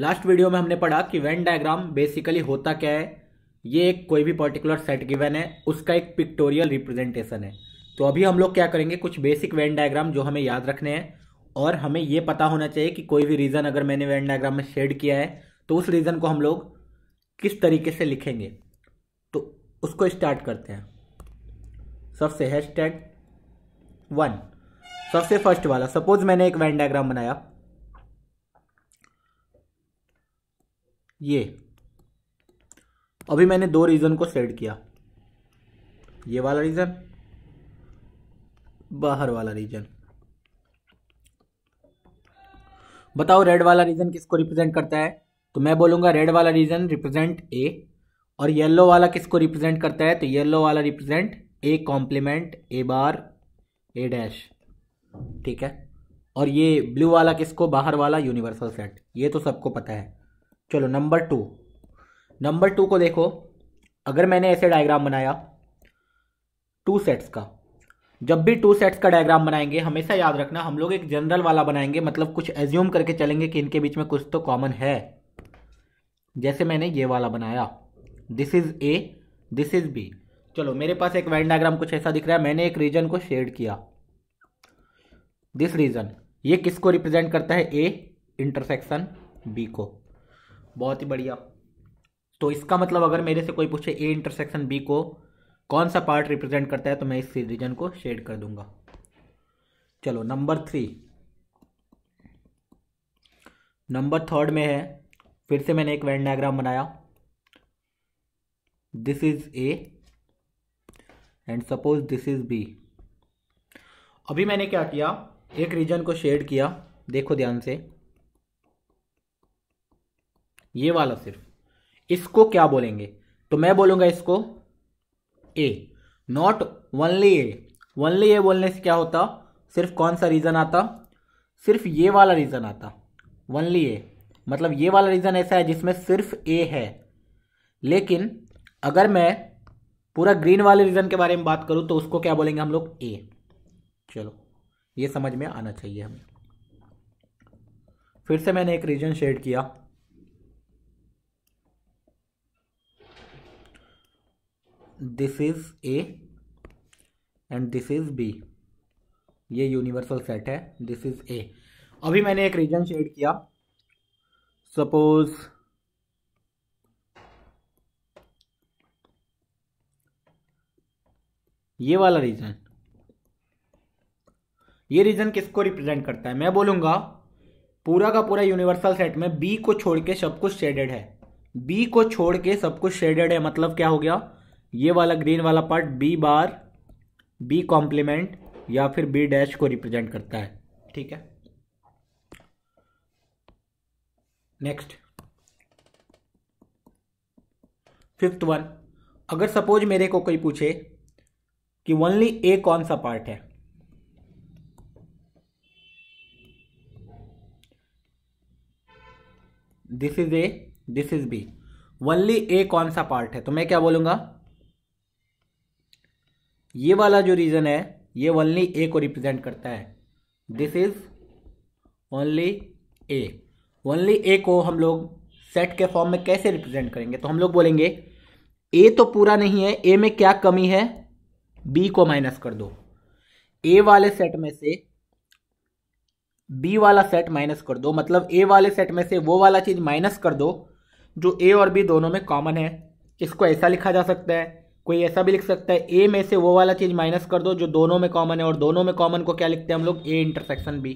Last video में हमने पढ़ा कि वेन डायग्राम बेसिकली होता क्या है ये एक कोई भी पर्टिकुलर सेट गिवन है उसका एक पिक्टोरियल रिप्रेजेंटेशन है तो अभी हम लोग क्या करेंगे कुछ बेसिक वेन डायग्राम जो हमें याद रखने हैं और हमें ये पता होना चाहिए कि कोई भी रीज़न अगर मैंने वेन डायग्राम में शेड किया है तो उस रीज़न को हम लोग किस तरीके से लिखेंगे तो उसको स्टार्ट करते हैं सबसे हैश टैग वन सबसे फर्स्ट वाला सपोज मैंने एक वेन डायग्राम बनाया ये अभी मैंने दो रीज़न को सेट किया ये वाला रीज़न बाहर वाला रीज़न बताओ रेड वाला रीज़न किसको रिप्रेजेंट करता है तो मैं बोलूंगा रेड वाला रीज़न रिप्रेजेंट ए और येलो वाला किसको रिप्रेजेंट करता है तो येलो वाला represent A complement A bar A dash ठीक है और ये ब्लू वाला किसको बाहर वाला यूनिवर्सल सेट ये तो सबको पता है चलो नंबर टू नंबर टू को देखो अगर मैंने ऐसे डायग्राम बनाया टू सेट्स का जब भी टू सेट्स का डायग्राम बनाएंगे हमेशा याद रखना हम लोग एक जनरल वाला बनाएंगे मतलब कुछ एज्यूम करके चलेंगे कि इनके बीच में कुछ तो कॉमन है जैसे मैंने ये वाला बनाया this is A this is B चलो मेरे पास एक वैन डायग्राम कुछ ऐसा दिख रहा है मैंने एक रीजन को शेड किया दिस रीजन ये किसको रिप्रेजेंट करता है ए इंटरसेक्शन बी को बहुत ही बढ़िया तो इसका मतलब अगर मेरे से कोई पूछे ए इंटरसेक्शन बी को कौन सा पार्ट रिप्रेजेंट करता है तो मैं इस रीजन को शेड कर दूंगा चलो नंबर थ्री नंबर थर्ड में है फिर से मैंने एक वेन डायग्राम बनाया this is A and suppose this is B अभी मैंने क्या किया एक रीजन को शेड किया देखो ध्यान से ये वाला सिर्फ इसको क्या बोलेंगे तो मैं बोलूंगा इसको A not only A only A बोलने से क्या होता सिर्फ कौन सा रीज़न आता सिर्फ ये वाला रीज़न आता वनली ए मतलब ये वाला रीज़न ऐसा है जिसमें सिर्फ ए है लेकिन अगर मैं पूरा ग्रीन वाले रीज़न के बारे में बात करूं तो उसको क्या बोलेंगे हम लोग ए चलो ये समझ में आना चाहिए हमें फिर से मैंने एक रीजन शेड किया this is A and this is B ये यूनिवर्सल सेट है दिस इज ए अभी मैंने एक रीजन शेड किया सपोज ये वाला रीजन ये रीजन किसको रिप्रेजेंट करता है मैं बोलूंगा पूरा का पूरा यूनिवर्सल सेट में बी को छोड़ के सब कुछ शेडेड है बी को छोड़ के सब कुछ शेडेड है मतलब क्या हो गया ये वाला ग्रीन वाला part B bar B complement या फिर बी डैश को रिप्रेजेंट करता है ठीक है नेक्स्ट फिफ्थ वन अगर सपोज मेरे को कोई पूछे कि ओनली ए कौन सा पार्ट है this is A this is B only A कौन सा पार्ट है तो मैं क्या बोलूंगा ये वाला जो रीजन है ये ओनली ए को रिप्रेजेंट करता है this is only A only A को हम लोग सेट के फॉर्म में कैसे रिप्रेजेंट करेंगे तो हम लोग बोलेंगे ए तो पूरा नहीं है ए में क्या कमी है बी को माइनस कर दो ए वाले सेट में से बी वाला सेट माइनस कर दो मतलब ए वाले सेट में से वो वाला चीज़ माइनस कर दो जो ए और बी दोनों में कॉमन है इसको ऐसा लिखा जा सकता है कोई ऐसा भी लिख सकता है ए में से वो वाला चीज़ माइनस कर दो जो दोनों में कॉमन है और दोनों में कॉमन को क्या लिखते हैं हम लोग ए इंटरसेक्शन बी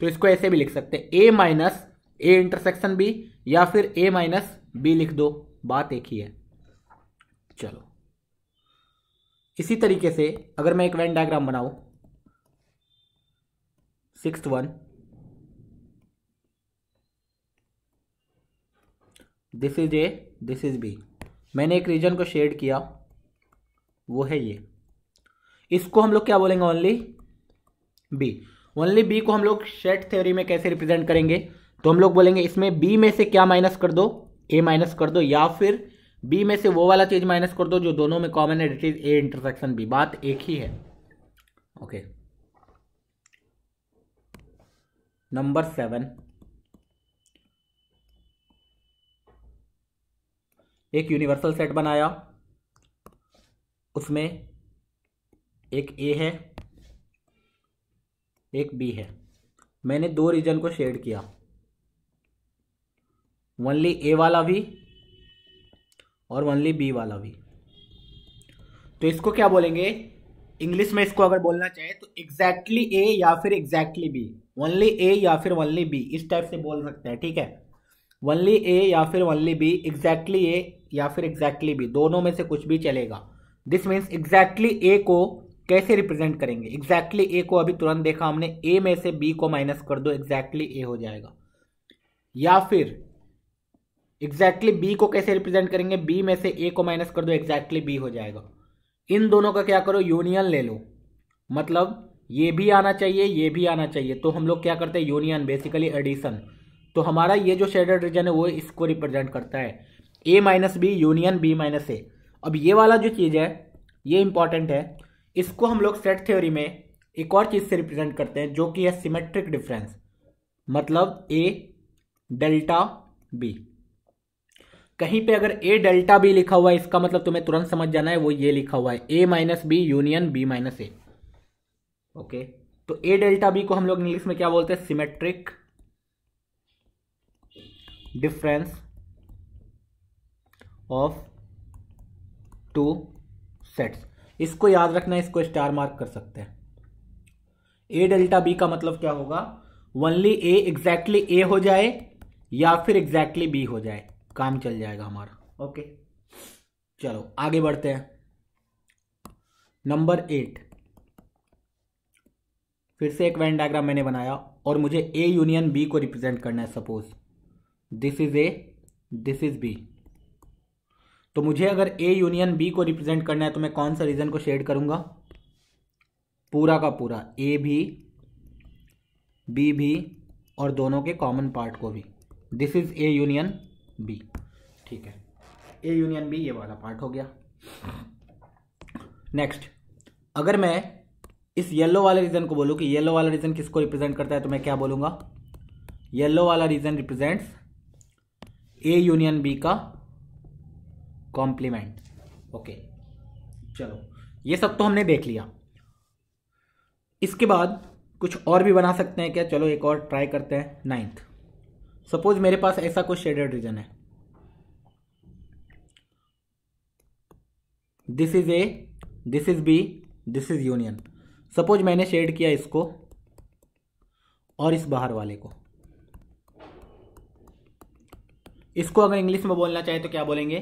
तो इसको ऐसे भी लिख सकते हैं A minus A intersection B या फिर ए माइनस बी लिख दो बात एक ही है चलो इसी तरीके से अगर मैं एक वेन डायग्राम बनाऊ six one this is A this is B मैंने एक रीजन को शेड किया वो है ये इसको हम लोग क्या बोलेंगे ओनली बी ओनली बी को हम लोग शेट थ्योरी में कैसे रिप्रेजेंट करेंगे तो हम लोग बोलेंगे इसमें बी में से क्या माइनस कर दो ए माइनस कर दो या फिर बी में से वो वाला चीज माइनस कर दो जो दोनों में कॉमन है that is A intersection B बात एक ही है ओके नंबर सेवन एक यूनिवर्सल सेट बनाया उसमें एक ए है एक बी है मैंने दो रीजन को शेड किया वनली ए वाला भी और वनली बी वाला भी तो इसको क्या बोलेंगे इंग्लिश में इसको अगर बोलना चाहे तो एग्जैक्टली ए या फिर एग्जैक्टली बी वनली ए या फिर वनली बी इस टाइप से बोल सकते हैं ठीक है वनली ए या फिर वनली बी एग्जैक्टली ए या फिर एग्जैक्टली बी दोनों में से कुछ भी चलेगा दिस मीन्स एग्जैक्टली ए को कैसे रिप्रेजेंट करेंगे एग्जैक्टली exactly ए को अभी तुरंत देखा हमने ए में से बी को माइनस कर दो एग्जैक्टली exactly ए हो जाएगा या फिर एग्जैक्टली exactly बी को कैसे रिप्रेजेंट करेंगे बी में से ए को माइनस कर दो एग्जैक्टली बी हो जाएगा इन दोनों का क्या करो यूनियन ले लो मतलब ये भी आना चाहिए ये भी आना चाहिए तो हम लोग क्या करते हैं यूनियन बेसिकली एडिशन तो हमारा ये जो शेडेड रीजन है वो इसको रिप्रेजेंट करता है A minus B union B minus A अब ये वाला जो चीज़ है ये इंपॉर्टेंट है इसको हम लोग सेट थ्योरी में एक और चीज़ से रिप्रेजेंट करते हैं जो कि है सिमेट्रिक डिफरेंस मतलब ए डेल्टा बी कहीं पे अगर ए डेल्टा बी लिखा हुआ है इसका मतलब तुम्हें तुरंत समझ जाना है वो ये लिखा हुआ है A minus B union B minus A okay तो ए डेल्टा बी को हम लोग इंग्लिश में क्या बोलते हैं symmetric difference of two sets इसको याद रखना इसको स्टार मार्क कर सकते हैं ए डेल्टा बी का मतलब क्या होगा वनली ए एग्जैक्टली ए हो जाए या फिर एग्जैक्टली बी हो जाए काम चल जाएगा हमारा ओके चलो आगे बढ़ते हैं नंबर एट फिर से एक वैन डायग्राम मैंने बनाया और मुझे ए यूनियन बी को रिप्रेजेंट करना है suppose this is A this is B तो मुझे अगर ए यूनियन बी को रिप्रेजेंट करना है तो मैं कौन सा रीजन को शेड करूंगा पूरा का पूरा ए भी बी भी और दोनों के कॉमन पार्ट को भी this is A union B ठीक है ए यूनियन बी ये वाला पार्ट हो गया नेक्स्ट अगर मैं इस येलो वाले रीजन को बोलूं कि येलो वाला रीजन किसको रिप्रेजेंट करता है तो मैं क्या बोलूंगा येलो वाला region represents A union B का कॉम्प्लीमेंट ओके चलो ये सब तो हमने देख लिया इसके बाद कुछ और भी बना सकते हैं क्या चलो एक और ट्राई करते हैं नाइन्थ सपोज मेरे पास ऐसा कुछ शेडेड रीजन है this is A this is B this is union suppose मैंने शेड किया इसको और इस बाहर वाले को इसको अगर इंग्लिश में बोलना चाहे तो क्या बोलेंगे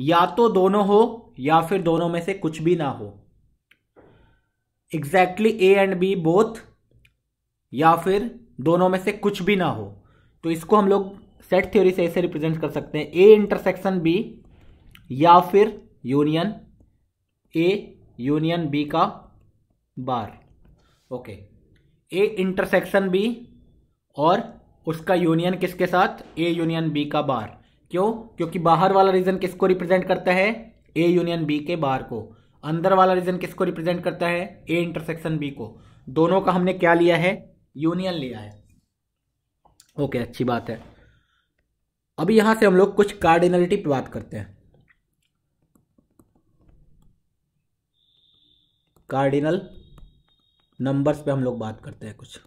या तो दोनों हो या फिर दोनों में से कुछ भी ना हो exactly A and B both या फिर दोनों में से कुछ भी ना हो तो इसको हम लोग सेट थ्योरी से ऐसे रिप्रेजेंट कर सकते हैं ए इंटरसेक्शन बी या फिर यूनियन ए यूनियन बी का bar okay A intersection B और उसका यूनियन किसके साथ ए यूनियन बी का बार क्यों क्योंकि बाहर वाला रीजन किसको रिप्रेजेंट करता है ए यूनियन बी के बार को अंदर वाला रीजन किसको रिप्रेजेंट करता है ए इंटरसेक्शन बी को दोनों का हमने क्या लिया है यूनियन लिया है ओके अच्छी बात है अभी यहां से हम लोग कुछ कार्डिनलिटी पर बात करते हैं कार्डिनल नंबर्स पे हम लोग बात करते हैं कुछ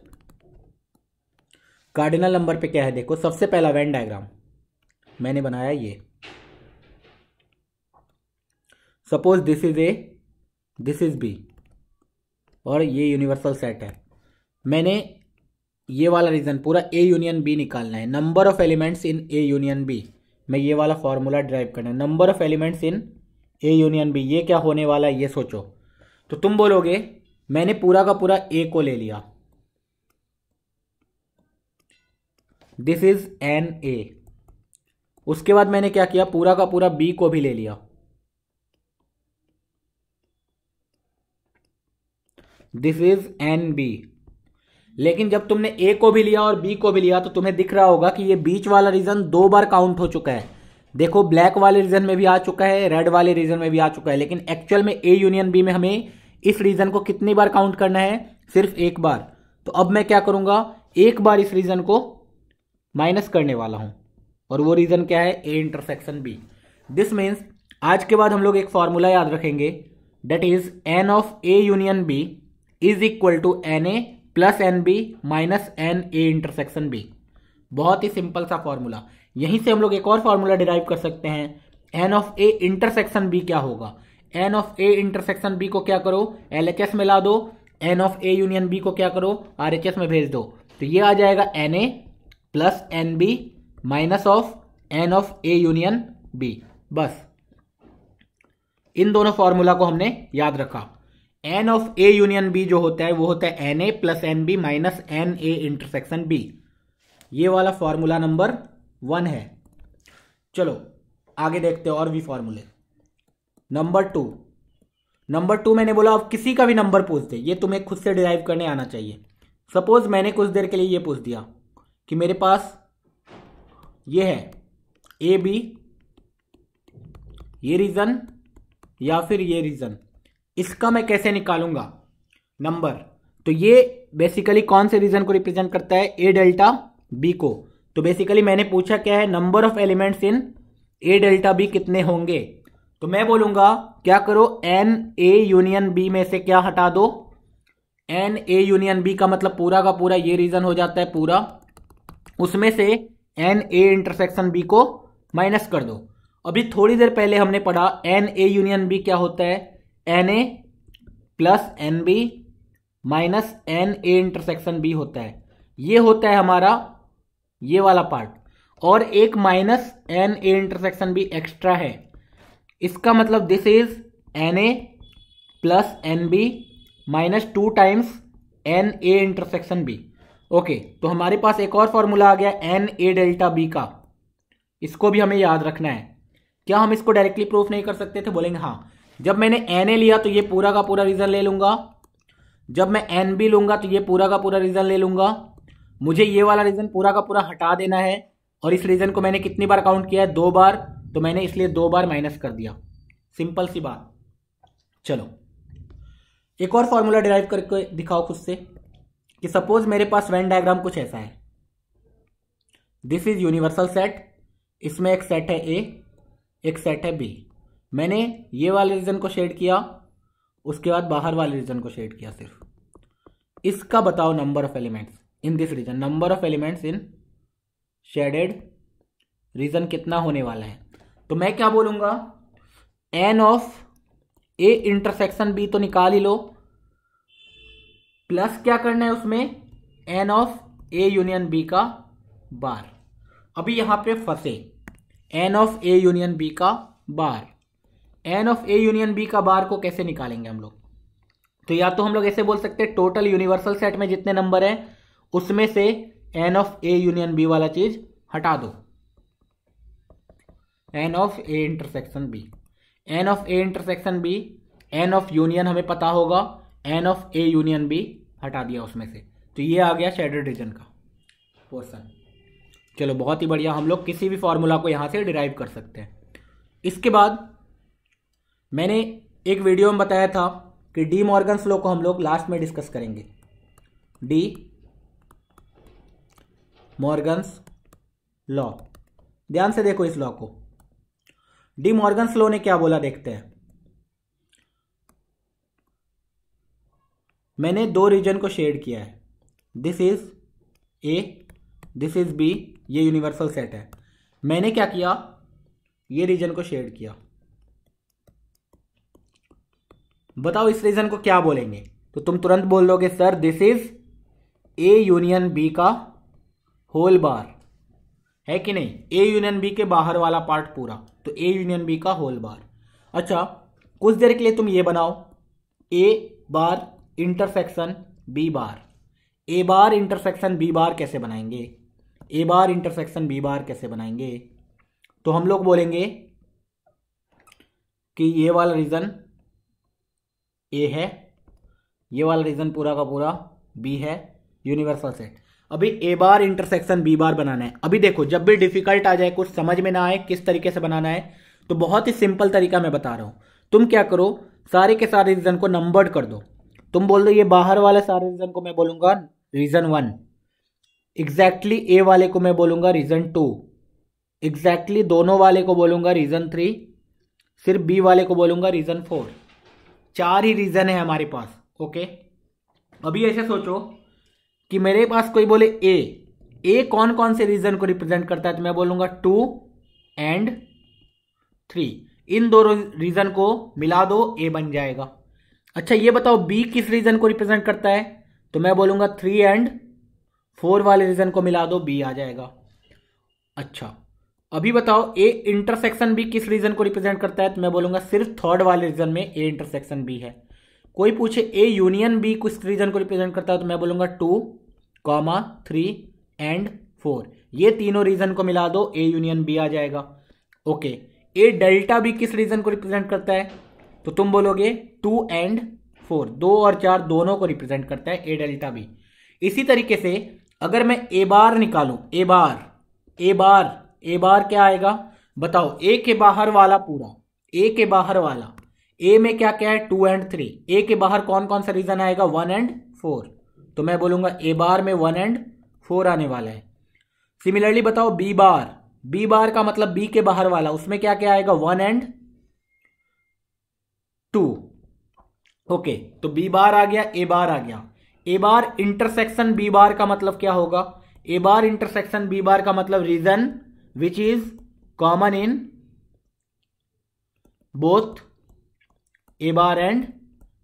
कार्डिनल नंबर पे क्या है देखो सबसे पहला वेन डायग्राम मैंने बनाया ये suppose this is A this is B और ये यूनिवर्सल सेट है मैंने ये वाला रीजन पूरा ए यूनियन बी निकालना है number of elements in A union B मैं ये वाला फॉर्मूला ड्राइव करना है number of elements in A union B ये क्या होने वाला है ये सोचो तो तुम बोलोगे मैंने पूरा का पूरा ए को ले लिया दिस इज एन ए उसके बाद मैंने क्या किया पूरा का पूरा बी को भी ले लिया दिस इज एन बी लेकिन जब तुमने ए को भी लिया और बी को भी लिया तो तुम्हें दिख रहा होगा कि ये बीच वाला रीजन दो बार काउंट हो चुका है देखो ब्लैक वाले रीजन में भी आ चुका है रेड वाले रीजन में भी आ चुका है लेकिन एक्चुअल में ए यूनियन बी में हमें इस रीजन को कितनी बार काउंट करना है सिर्फ एक बार तो अब मैं क्या करूंगा एक बार इस रीजन को माइनस करने वाला हूं और वो रीज़न क्या है A intersection B this means आज के बाद हम लोग एक फार्मूला याद रखेंगे that is N of A union B is equal to N A plus N B minus N A intersection B बहुत ही सिंपल सा फॉर्मूला यहीं से हम लोग एक और फार्मूला डिराइव कर सकते हैं N of A intersection B क्या होगा N of A intersection B को क्या करो एल एच एस में ला दो N of A union B को क्या करो आर एच एस में भेज दो तो ये आ जाएगा N A plus N B minus of N of A union B बस इन दोनों फॉर्मूला को हमने याद रखा N of A union B जो होता है वो होता है N A plus N B minus N A intersection B ये वाला फॉर्मूला नंबर वन है चलो आगे देखते हैं और भी फॉर्मूले नंबर टू नंबर टू मैंने बोला आप किसी का भी नंबर पूछ दे ये तुम्हें खुद से डिराइव करने आना चाहिए सपोज मैंने कुछ देर के लिए ये पूछ दिया कि मेरे पास ये है ए बी ये रीज़न या फिर ये रीज़न इसका मैं कैसे निकालूंगा नंबर तो ये बेसिकली कौन से रीज़न को रिप्रेजेंट करता है ए डेल्टा बी को तो बेसिकली मैंने पूछा क्या है number of elements in A delta B कितने होंगे तो मैं बोलूंगा क्या करो एन ए यूनियन बी में से क्या हटा दो एन ए यूनियन बी का मतलब पूरा का पूरा ये रीज़न हो जाता है पूरा उसमें से एन ए इंटरसेक्शन बी को माइनस कर दो अभी थोड़ी देर पहले हमने पढ़ा एन ए यूनियन बी क्या होता है N A plus N B minus N A intersection B होता है ये होता है हमारा ये वाला पार्ट और एक minus N A intersection B extra है इसका मतलब this is N A plus N B minus two times N A intersection B okay तो हमारे पास एक और फॉर्मूला आ गया एन ए डेल्टा बी का इसको भी हमें याद रखना है क्या हम इसको डायरेक्टली प्रूफ नहीं कर सकते थे बोलेंगे हाँ जब मैंने एन ए लिया तो ये पूरा का पूरा रीज़न ले लूंगा जब मैं एन बी लूंगा तो ये पूरा का पूरा रीज़न ले लूंगा मुझे ये वाला रीज़न पूरा का पूरा हटा देना है और इस रीज़न को मैंने कितनी बार काउंट किया है दो बार तो मैंने इसलिए दो बार माइनस कर दिया सिंपल सी बात चलो एक और फॉर्मूला डिराइव करके दिखाओ खुद से कि सपोज मेरे पास वेन डायग्राम कुछ ऐसा है दिस इज यूनिवर्सल सेट इसमें एक सेट है ए एक सेट है बी मैंने ये वाले रीजन को शेड किया उसके बाद बाहर वाले रीजन को शेड किया सिर्फ इसका बताओ number of elements in this region number of elements in shaded region कितना होने वाला है तो मैं क्या बोलूंगा N of A intersection B तो निकाल ही लो प्लस क्या करना है उसमें N of A union B का बार अभी यहां पे फंसे N of A union B का bar N of A union B का बार को कैसे निकालेंगे हम लोग तो या तो हम लोग ऐसे बोल सकते हैं टोटल यूनिवर्सल सेट में जितने नंबर हैं उसमें से N of A union B वाला चीज हटा दो N of A intersection B N of A intersection B N of union हमें पता होगा N of A union B हटा दिया उसमें से तो ये आ गया शेडेड रीजन का पोर्सन चलो बहुत ही बढ़िया हम लोग किसी भी फॉर्मूला को यहाँ से डिराइव कर सकते हैं इसके बाद मैंने एक वीडियो में बताया था कि डी मॉर्गन फ्लो को हम लोग लास्ट में डिस्कस करेंगे डी मॉर्गन्स लॉ ध्यान से देखो इस लॉ को डी मॉर्गन फ्लो ने क्या बोला देखते हैं मैंने दो रीजन को शेड किया है this is A this is B ये यूनिवर्सल सेट है मैंने क्या किया ये रीजन को शेड किया बताओ इस रीजन को क्या बोलेंगे तो तुम तुरंत बोल दोगे sir this is A union B का होल बार है कि नहीं ए यूनियन बी के बाहर वाला पार्ट पूरा तो ए यूनियन बी का होल बार अच्छा कुछ देर के लिए तुम ये बनाओ A bar intersection B bar A bar intersection B bar कैसे बनाएंगे ए बार इंटरसेक्शन बी बार कैसे बनाएंगे तो हम लोग बोलेंगे कि ये वाला रीज़न ए है ये वाला रीज़न पूरा का पूरा बी है यूनिवर्सल सेट अभी ए बार इंटरसेक्शन बी बार बनाना है अभी देखो जब भी डिफिकल्ट आ जाए कुछ समझ में ना आए किस तरीके से बनाना है तो बहुत ही सिंपल तरीका मैं बता रहा हूं तुम क्या करो सारे के सारे रीज़न को नंबर्ड कर दो तुम बोल दो ये बाहर वाले सारे रीजन को मैं बोलूंगा रीजन वन एग्जैक्टली ए वाले को मैं बोलूंगा रीजन टू एग्जैक्टली दोनों वाले को बोलूंगा रीजन थ्री सिर्फ बी वाले को बोलूंगा रीजन फोर चार ही रीजन है हमारे पास ओके अभी ऐसे सोचो कि मेरे पास कोई बोले ए ए कौन कौन से रीजन को रिप्रेजेंट करता है तो मैं बोलूंगा टू एंड थ्री इन दो रीजन को मिला दो ए बन जाएगा अच्छा ये बताओ बी किस रीजन को रिप्रेजेंट करता है तो मैं बोलूंगा थ्री एंड फोर वाले रीजन को मिला दो बी आ जाएगा अच्छा अभी बताओ ए इंटरसेक्शन बी किस रीजन को रिप्रेजेंट करता है तो मैं बोलूंगा सिर्फ थर्ड वाले रीजन में ए इंटरसेक्शन बी है कोई पूछे ए यूनियन बी किस रीजन को रिप्रेजेंट करता है तो मैं बोलूंगा two comma three and four ये तीनों रीजन को मिला दो ए यूनियन बी आ जाएगा ओके ए डेल्टा बी किस रीजन को रिप्रेजेंट करता है तो तुम बोलोगे टू एंड फोर दो और चार दोनों को रिप्रेजेंट करता है ए डेल्टा बी इसी तरीके से अगर मैं ए बार निकालू ए बार ए बार ए बार क्या आएगा बताओ ए के बाहर वाला पूरा ए के बाहर वाला ए में क्या क्या है टू एंड थ्री ए के बाहर कौन कौन सा रीजन आएगा वन एंड फोर तो मैं बोलूंगा ए बार में वन एंड फोर आने वाला है सिमिलरली बताओ बी बार बी बार का मतलब बी के बाहर वाला उसमें क्या क्या आएगा वन एंड टू ओके तो बी बार आ गया ए बार आ गया A bar intersection B bar का मतलब क्या होगा ए बार इंटरसेक्शन बी बार का मतलब region which is common in both A bar and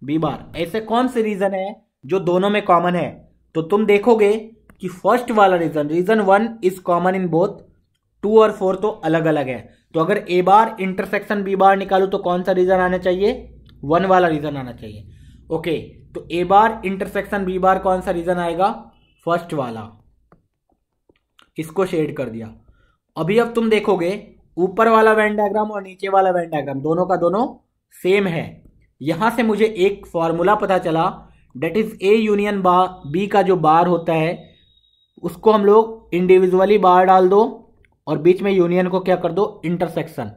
B bar ऐसे कौन से रीजन है जो दोनों में कॉमन है तो तुम देखोगे कि फर्स्ट वाला region region one is common in both two और फोर तो अलग अलग है तो अगर ए बार इंटरसेक्शन बी बार निकालू तो कौन सा रीजन आना चाहिए वन वाला रीजन आना चाहिए ओके तो ए बार इंटरसेक्शन बी बार कौन सा रीजन आएगा फर्स्ट वाला इसको शेड कर दिया अभी अब तुम देखोगे ऊपर वाला वैन डायग्राम और नीचे वाला वैन डायग्राम दोनों का दोनों सेम है यहां से मुझे एक फॉर्मूला पता चला that is A union bar B का जो बार होता है उसको हम लोग इंडिविजुअली बार डाल दो और बीच में यूनियन को क्या कर दो इंटरसेक्शन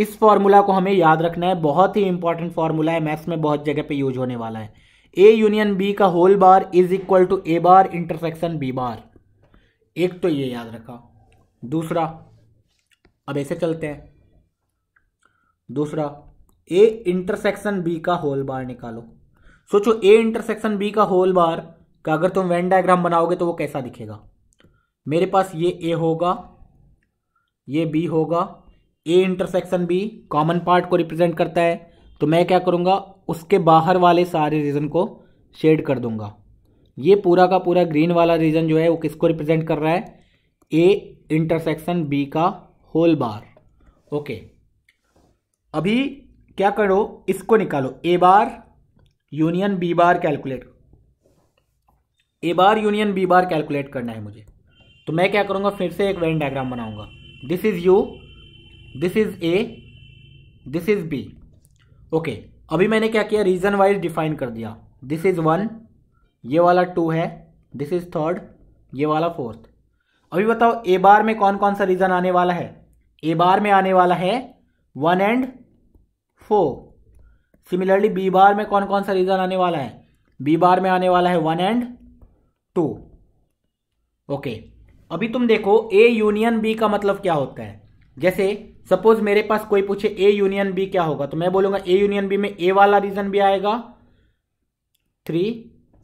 इस फॉर्मूला को हमें याद रखना है बहुत ही इंपॉर्टेंट फॉर्मूला है मैथ्स में बहुत जगह पे यूज होने वाला है ए यूनियन बी का whole bar is equal to A bar intersection B bar एक तो ये याद रखा दूसरा अब ऐसे चलते हैं दूसरा ए इंटरसेक्शन बी का होल बार निकालो सोचो ए इंटरसेक्शन बी का होल बार का अगर तुम वेन डायग्राम बनाओगे तो वो कैसा दिखेगा मेरे पास ये ए होगा ये बी होगा A intersection B common part को रिप्रेजेंट करता है तो मैं क्या करूँगा उसके बाहर वाले सारे रीजन को शेड कर दूंगा ये पूरा का पूरा ग्रीन वाला रीजन जो है वो किसको रिप्रेजेंट कर रहा है ए इंटरसेक्शन बी का होल बार ओके अभी क्या करो इसको निकालो A bar union B bar calculate A bar union B bar calculate करना है मुझे तो मैं क्या करूंगा फिर से एक वेन डायग्राम बनाऊंगा this is U this is A this is B okay अभी मैंने क्या किया रीजन वाइज डिफाइन कर दिया दिस इज वन ये वाला टू है दिस इज थर्ड ये वाला फोर्थ अभी बताओ ए बार में कौन कौन सा रीजन आने वाला है ए बार में आने वाला है one and four similarly B bar में कौन कौन सा रीजन आने वाला है बी बार में आने वाला है वन एंड टू ओके अभी तुम देखो ए यूनियन बी का मतलब क्या होता है जैसे सपोज मेरे पास कोई पूछे ए यूनियन बी क्या होगा तो मैं बोलूंगा ए यूनियन बी में ए वाला रीजन भी आएगा थ्री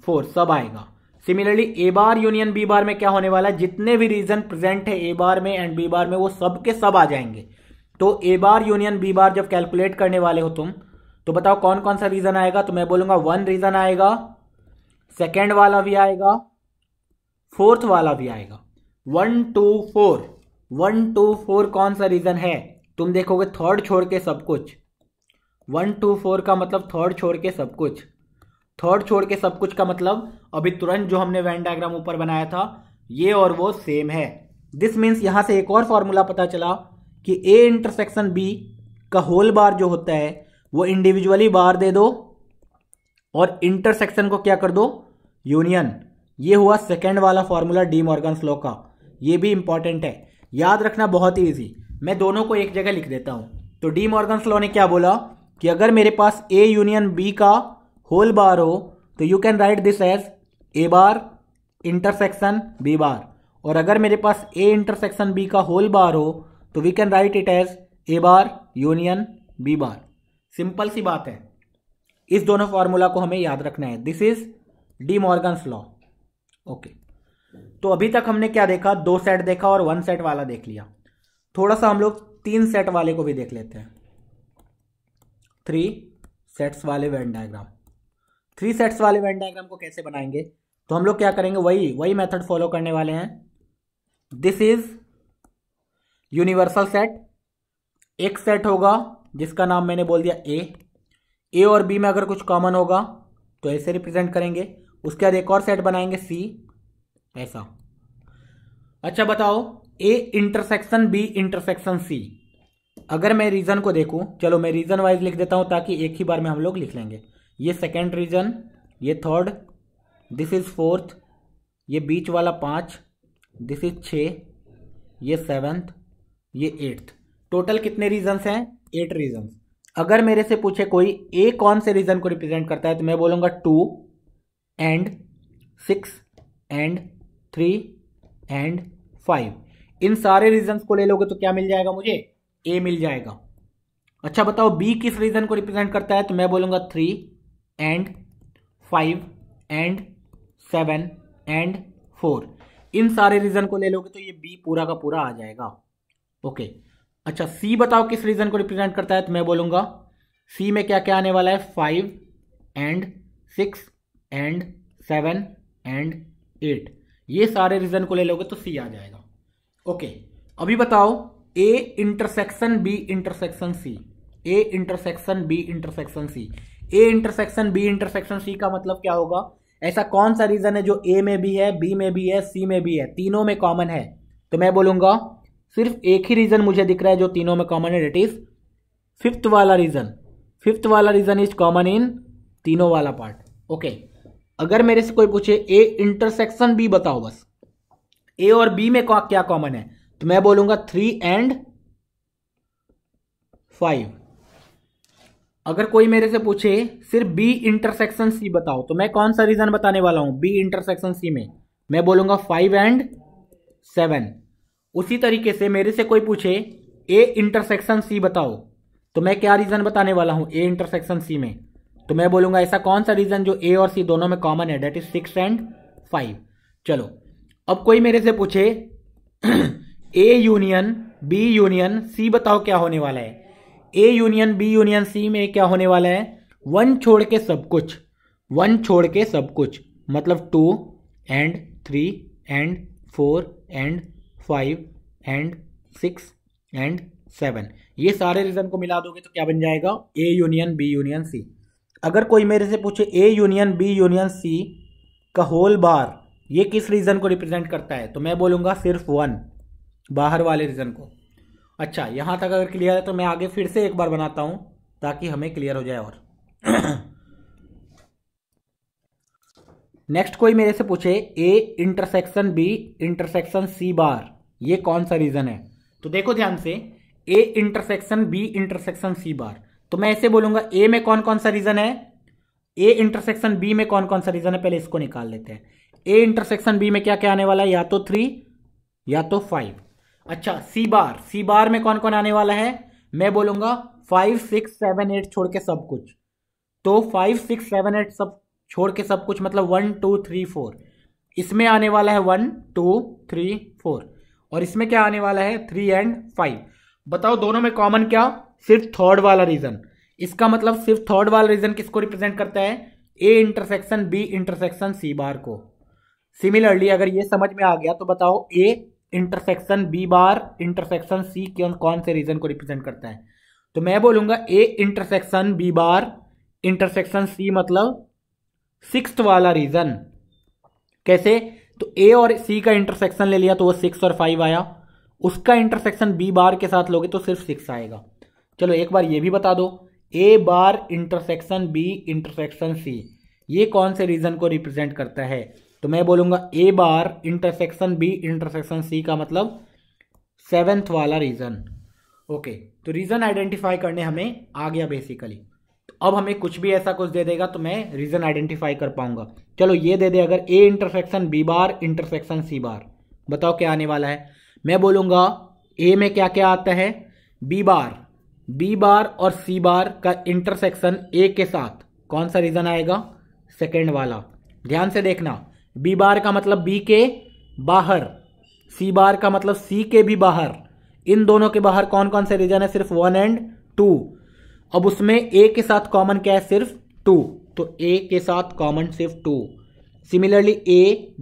फोर सब आएगा similarly A bar union B bar में क्या होने वाला है जितने भी रीजन प्रेजेंट है ए बार में एंड बी बार में वो सब के सब आ जाएंगे तो ए बार यूनियन बी बार जब कैलकुलेट करने वाले हो तुम तो बताओ कौन कौन सा रीजन आएगा तो मैं बोलूंगा वन रीजन आएगा सेकेंड वाला भी आएगा फोर्थ वाला भी आएगा one two four one two four कौन सा रीजन है तुम देखोगे थर्ड छोड़ के सब कुछ वन टू फोर का मतलब थर्ड छोड़ के सब कुछ थर्ड छोड़ के सब कुछ का मतलब अभी तुरंत जो हमने वैन डायग्राम ऊपर बनाया था ये और वो सेम है दिस मीन्स यहाँ से एक और फार्मूला पता चला कि ए इंटरसेक्शन बी का होल बार जो होता है वो इंडिविजुअली बार दे दो और इंटरसेक्शन को क्या कर दो यूनियन ये हुआ सेकेंड वाला फार्मूला डी मॉर्गन स्लो का ये भी इंपॉर्टेंट है याद रखना बहुत ही ईजी मैं दोनों को एक जगह लिख देता हूँ तो डी मॉर्गन स्लो ने क्या बोला कि अगर मेरे पास ए यूनियन बी का होल बार हो तो you can write this as A bar intersection B bar और अगर मेरे पास ए इंटरसेक्शन बी का होल बार हो तो we can write it as A bar union B bar simple सी बात है इस दोनों फार्मूला को हमें याद रखना है this is De Morgan's law okay तो अभी तक हमने क्या देखा दो सेट देखा और वन सेट वाला देख लिया थोड़ा सा हम लोग तीन सेट वाले को भी देख लेते हैं थ्री सेट्स वाले वेन डायग्राम थ्री सेट्स वाले वेन डायग्राम को कैसे बनाएंगे तो हम लोग क्या करेंगे वही वही मेथड फॉलो करने वाले हैं दिस इज यूनिवर्सल सेट एक सेट होगा जिसका नाम मैंने बोल दिया ए ए और बी में अगर कुछ कॉमन होगा तो ऐसे रिप्रेजेंट करेंगे उसके बाद एक और सेट बनाएंगे सी ऐसा अच्छा बताओ A intersection B intersection C अगर मैं रीजन को देखूं चलो मैं रीजन वाइज लिख देता हूं ताकि एक ही बार में हम लोग लिख लेंगे ये सेकेंड रीजन ये थर्ड दिस इज फोर्थ ये बीच वाला पाँच दिस इज छ ये सेवेंथ ये एट्थ टोटल कितने रीजन्स हैं एट रीजन अगर मेरे से पूछे कोई ए कौन से रीजन को रिप्रेजेंट करता है तो मैं बोलूँगा two and six and three and five इन सारे रीजन को ले लोगे तो क्या मिल जाएगा मुझे ए मिल जाएगा अच्छा बताओ बी किस रीजन को रिप्रेजेंट करता है तो मैं बोलूंगा three and five and seven and four इन सारे रीजन को ले लोगे तो ये बी पूरा का पूरा आ जाएगा ओके अच्छा सी बताओ किस रीजन को रिप्रेजेंट करता है तो मैं बोलूंगा सी में क्या क्या आने वाला है five and six and seven and eight ये सारे रीजन को ले लोगे तो सी आ जाएगा ओके अभी बताओ A intersection B intersection C A intersection B intersection C A intersection B intersection C का मतलब क्या होगा ऐसा कौन सा रीजन है जो ए में भी है बी में भी है सी में भी है तीनों में कॉमन है तो मैं बोलूंगा सिर्फ एक ही रीजन मुझे दिख रहा है जो तीनों में कॉमन है डेट इज फिफ्थ वाला रीजन फिफ्थ वाला रीजन इज कॉमन इन तीनों वाला पार्ट ओके okay. अगर मेरे से कोई पूछे ए इंटरसेक्शन बी बताओ बस ए और बी में क्या कॉमन है तो मैं बोलूंगा थ्री एंड फाइव अगर कोई मेरे से पूछे सिर्फ बी इंटरसेक्शन सी बताओ तो मैं कौन सा रीजन बताने वाला हूं बी इंटरसेक्शन सी में मैं बोलूंगा फाइव एंड सेवन उसी तरीके से मेरे से कोई पूछे ए इंटरसेक्शन सी बताओ तो मैं क्या रीजन बताने वाला हूं ए इंटरसेक्शन सी में तो मैं बोलूंगा ऐसा कौन सा रीजन जो ए और सी दोनों में कॉमन है that is six and five चलो अब कोई मेरे से पूछे A union B union C बताओ क्या होने वाला है A union B union C में क्या होने वाला है वन छोड़ के सब कुछ वन छोड़ के सब कुछ मतलब two and three and four and five and six and seven ये सारे रीजन को मिला दोगे तो क्या बन जाएगा A union B union C अगर कोई मेरे से पूछे A union B union C का होल बार ये किस रीज़न को रिप्रेजेंट करता है तो मैं बोलूँगा सिर्फ वन बाहर वाले रीज़न को अच्छा यहाँ तक अगर क्लियर है तो मैं आगे फिर से एक बार बनाता हूँ ताकि हमें क्लियर हो जाए और नेक्स्ट कोई मेरे से पूछे A intersection B intersection C bar ये कौन सा रीज़न है तो देखो ध्यान से A intersection B intersection C bar तो मैं ऐसे बोलूंगा ए में कौन कौन सा रीज़न है ए इंटरसेक्शन बी में कौन कौन सा रीज़न है पहले इसको निकाल लेते हैं ए इंटरसेक्शन बी में क्या क्या आने वाला है या तो थ्री या तो फाइव अच्छा सी बार सी बार में कौन कौन आने वाला है मैं बोलूंगा फाइव सिक्स सेवन एट छोड़ के सब कुछ तो फाइव सिक्स सेवन एट सब छोड़ के सब कुछ मतलब वन टू थ्री फोर इसमें आने वाला है वन टू थ्री फोर और इसमें क्या आने वाला है थ्री एंड फाइव बताओ दोनों में कॉमन क्या सिर्फ थर्ड वाला रीजन इसका मतलब सिर्फ थर्ड वाला रीजन किसको रिप्रेजेंट करता है A intersection B intersection C bar को सिमिलरली अगर ये समझ में आ गया तो बताओ A intersection B bar intersection C कौन कौन से रीजन को रिप्रेजेंट करता है तो मैं बोलूंगा A intersection B bar intersection C मतलब सिक्स वाला रीजन कैसे तो ए और सी का इंटरसेक्शन ले लिया तो वो सिक्स और फाइव आया उसका इंटरसेक्शन बी बार के साथ लोगे तो सिर्फ सिक्स आएगा चलो एक बार ये भी बता दो A bar intersection B intersection C ये कौन से रीजन को रिप्रेजेंट करता है तो मैं बोलूंगा A bar intersection B intersection C का मतलब सेवेंथ वाला रीज़न ओके तो रीज़न आइडेंटिफाई करने हमें आ गया बेसिकली तो अब हमें कुछ भी ऐसा कुछ दे देगा तो मैं रीज़न आइडेंटिफाई कर पाऊंगा चलो ये दे दे अगर A intersection B bar intersection C bar बताओ क्या आने वाला है मैं बोलूंगा ए में क्या क्या आता है बी बार बी बार और सी बार का इंटरसेक्शन ए के साथ कौन सा रीज़न आएगा सेकेंड वाला ध्यान से देखना बी बार का मतलब बी के बाहर सी बार का मतलब सी के भी बाहर इन दोनों के बाहर कौन कौन से रीजन है सिर्फ वन एंड टू अब उसमें ए के साथ कॉमन क्या है सिर्फ टू तो ए के साथ कॉमन सिर्फ two similarly A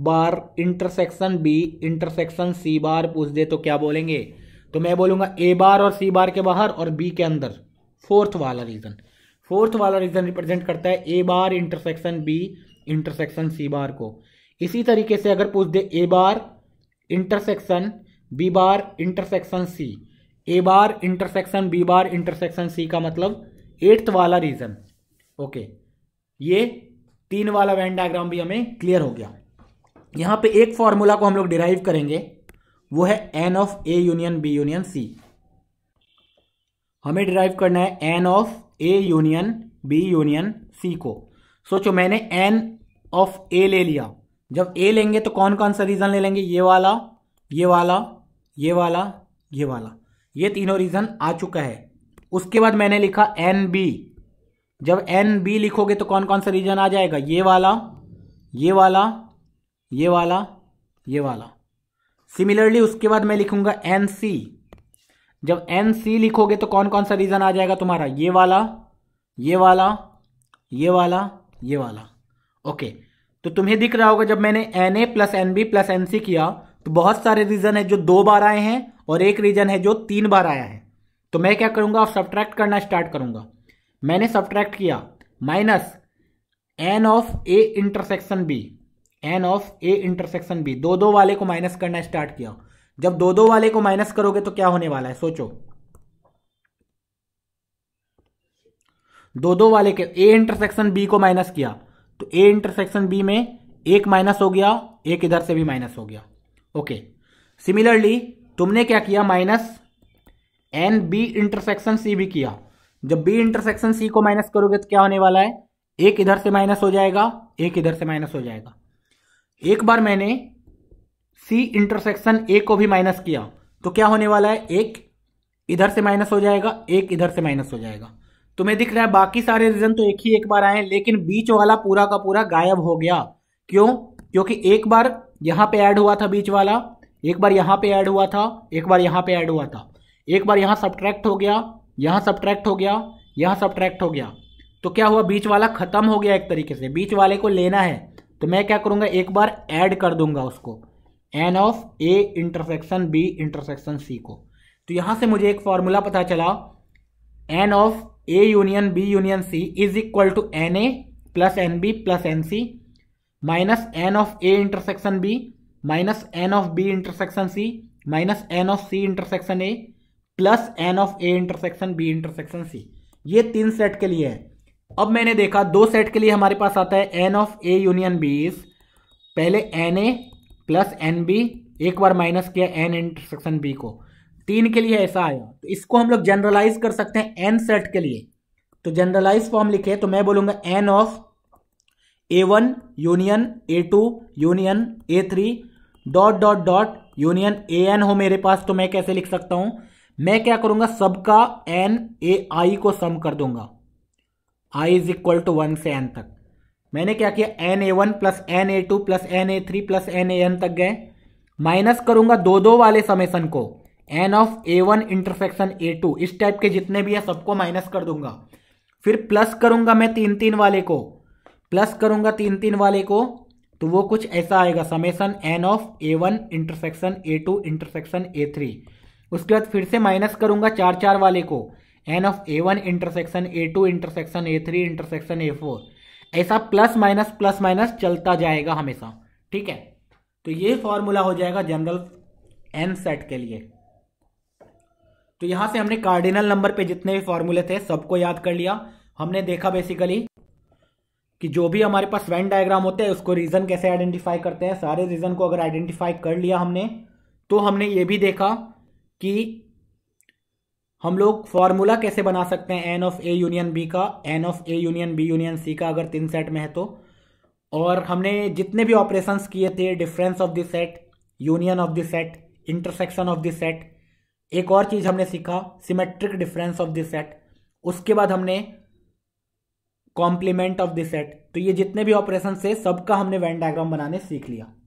bar intersection B intersection C bar पूछ दे तो क्या बोलेंगे तो मैं बोलूंगा ए बार और सी बार के बाहर और बी के अंदर फोर्थ वाला रीजन फोर्थ वाला रीजन रिप्रेजेंट करता है A bar intersection B intersection C bar को इसी तरीके से अगर पूछ दे A bar intersection B bar intersection C A bar intersection B bar intersection C का मतलब एट्थ वाला रीजन ओके ये तीन वाला वैन डायग्राम भी हमें क्लियर हो गया यहाँ पे एक फॉर्मूला को हम लोग डिराइव करेंगे वो है n of A union B union C हमें डिराइव करना है n of A union B union C को सोचो मैंने एन ऑफ ए ले लिया जब ए लेंगे तो कौन कौन सा रीज़न ले लेंगे ये वाला ये वाला ये वाला ये वाला ये तीनों रीज़न आ चुका है उसके बाद मैंने लिखा एन बी जब एन बी लिखोगे तो कौन कौन सा रीज़न आ जाएगा ये वाला ये वाला ये वाला ये वाला सिमिलरली उसके बाद मैं लिखूंगा एन सी जब एन सी लिखोगे तो कौन कौन सा रीज़न आ जाएगा तुम्हारा ये वाला ये वाला ये वाला ये वाला ओके okay. तो तुम्हें दिख रहा होगा जब मैंने n A plus N B plus n C किया तो बहुत सारे रीजन है जो दो बार आए हैं और एक रीजन है जो तीन बार आया है तो मैं क्या करूंगा अब सब्ट्रैक्ट करना स्टार्ट करूंगा मैंने सब्ट्रैक्ट किया minus n of A intersection B N of A intersection B दो दो वाले को माइनस करना स्टार्ट किया जब दो दो वाले को माइनस करोगे तो क्या होने वाला है सोचो दो दो वाले के ए इंटरसेक्शन बी को माइनस किया तो ए इंटरसेक्शन बी में एक माइनस हो गया एक इधर से भी माइनस हो गया ओके सिमिलरली तुमने क्या किया minus n B intersection C भी किया जब बी इंटरसेक्शन सी को माइनस करोगे तो क्या होने वाला है एक इधर से माइनस हो जाएगा एक इधर से माइनस हो जाएगा एक बार मैंने सी इंटरसेक्शन ए को भी माइनस किया तो क्या होने वाला है एक इधर से माइनस हो जाएगा एक इधर से माइनस हो जाएगा तुम्हें दिख रहा है बाकी सारे रीजन तो एक ही एक बार आए लेकिन बीच वाला पूरा का पूरा गायब हो गया क्यों क्योंकि एक बार यहाँ पे ऐड हुआ था बीच वाला एक बार यहाँ पे ऐड हुआ था एक बार यहाँ पे ऐड हुआ था एक बार यहाँ सब्ट्रैक्ट हो गया यहाँ सब्ट्रैक्ट हो गया यहाँ सब्ट्रैक्ट हो गया तो क्या हुआ बीच वाला खत्म हो गया एक तरीके से बीच वाले को लेना है तो मैं क्या करूँगा एक बार ऐड कर दूंगा उसको n of A intersection B intersection C को तो यहाँ से मुझे एक फॉर्मूला पता चला n of A union B union C is equal to N A plus N B plus n C minus n of A intersection B minus n of B intersection C minus n of C intersection A plus n of A intersection B intersection C ये तीन set के लिए है अब मैंने देखा दो set के लिए हमारे पास आता है n of A union B is पहले n A plus N B एक बार माइनस किया एन इंटरसेक्शन बी को तीन के लिए ऐसा आया तो इसको हम लोग जनरलाइज कर सकते हैं एन सेट के लिए तो जनरलाइज फॉर्म लिखे तो मैं बोलूंगा N of A one union A two union A three dot dot dot union A n हो मेरे पास तो मैं कैसे लिख सकता हूं मैं क्या करूंगा सबका एन ए आई को सम कर दूंगा i is equal to one से एन तक मैंने क्या किया n A one plus n A two plus n A three plus n A n तक गए माइनस करूंगा दो दो वाले समेसन को n of A one intersection A two इस टाइप के जितने भी है सबको माइनस कर दूंगा फिर प्लस करूंगा मैं तीन तीन वाले को प्लस करूंगा तीन तीन वाले को तो वो कुछ ऐसा आएगा summation n of A one intersection A two intersection A three उसके बाद फिर से माइनस करूंगा चार चार वाले को n of A one intersection A two intersection A three intersection A four ऐसा प्लस माइनस प्लस माइनस चलता जाएगा हमेशा ठीक है तो ये फॉर्मूला हो जाएगा जनरल एन सेट के लिए तो यहां से हमने कार्डिनल नंबर पे जितने भी फॉर्मूले थे सबको याद कर लिया हमने देखा बेसिकली कि जो भी हमारे पास वेन डायग्राम होते हैं उसको रीज़न कैसे आइडेंटिफाई करते हैं सारे रीज़न को अगर आइडेंटिफाई कर लिया हमने तो हमने ये भी देखा कि हम लोग फॉर्मूला कैसे बना सकते हैं N of A union B का n of A union B union C का अगर तीन सेट में है तो और हमने जितने भी ऑपरेशंस किए थे difference of the set union of the set intersection of the set एक और चीज हमने सीखा symmetric difference of this set उसके बाद हमने कॉम्प्लीमेंट ऑफ दिस सेट तो ये जितने भी ऑपरेशन थे सबका हमने वैन डायग्राम बनाने सीख लिया